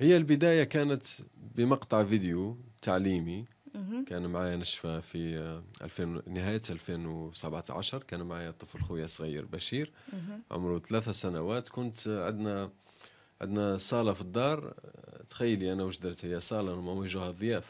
هي البدايه كانت بمقطع فيديو تعليمي كان معايا نشفى في 2000 آه، نهاية 2017 كان معايا طفل خويا صغير بشير عمره ثلاثة سنوات كنت عندنا عندنا صاله في الدار تخيلي انا واش درت هي صاله هما يجوها الضياف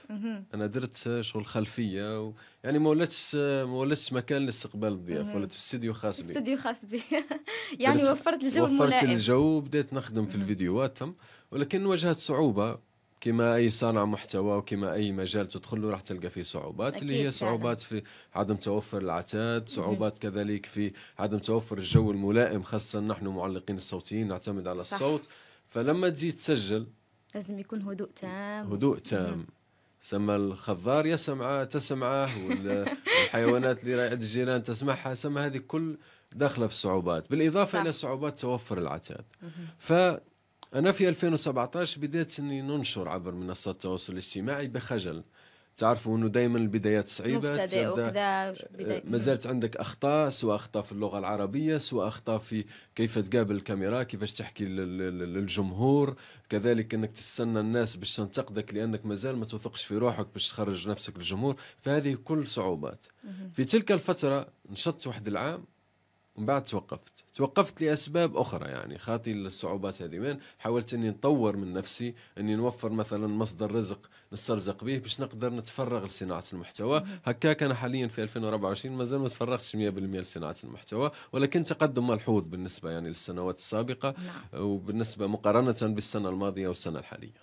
انا درت شغل خلفيه و... يعني ما ولاتش ما ولاتش مكان لاستقبال الضياف ولات استديو خاص بي استديو خاص بي يعني وفرت الجو وفرت الملائم. الجو بديت نخدم في الفيديوهات تم ولكن واجهت صعوبه كما اي صانع محتوى وكما اي مجال تدخل له راح تلقى فيه صعوبات اللي هي صعوبات في عدم توفر العتاد صعوبات كذلك في عدم توفر الجو الملائم خاصه نحن معلقين الصوتيين نعتمد على صح. الصوت فلما تجي تسجل لازم يكون هدوء تام هدوء تام سما الخضار يسمع تسمعه والحيوانات اللي رايحه الجيران تسمعها سما هذه كل داخله في الصعوبات بالاضافه صح. الى صعوبات توفر العتاد فانا في 2017 بديت اني ننشر عبر منصات التواصل الاجتماعي بخجل تعرفوا انه دائما البدايات صعيبه وكذا آه، ما زالت عندك اخطاء سواء اخطاء في اللغه العربيه سواء اخطاء في كيف تقابل الكاميرا كيفاش تحكي للجمهور كذلك انك تستنى الناس باش تنتقدك لانك مازال ما توثقش في روحك باش تخرج نفسك للجمهور فهذه كل صعوبات في تلك الفتره نشطت واحد العام ومن بعد توقفت توقفت لاسباب اخرى يعني خاطي الصعوبات هذه وين حاولت اني نطور من نفسي اني نوفر مثلا مصدر رزق نسترزق به باش نقدر نتفرغ لصناعه المحتوى هكاك انا حاليا في 2024 مازال ما تفرغتش 100% لصناعه المحتوى ولكن تقدم ملحوظ بالنسبه يعني للسنوات السابقه نعم. وبالنسبه مقارنه بالسنه الماضيه والسنه الحاليه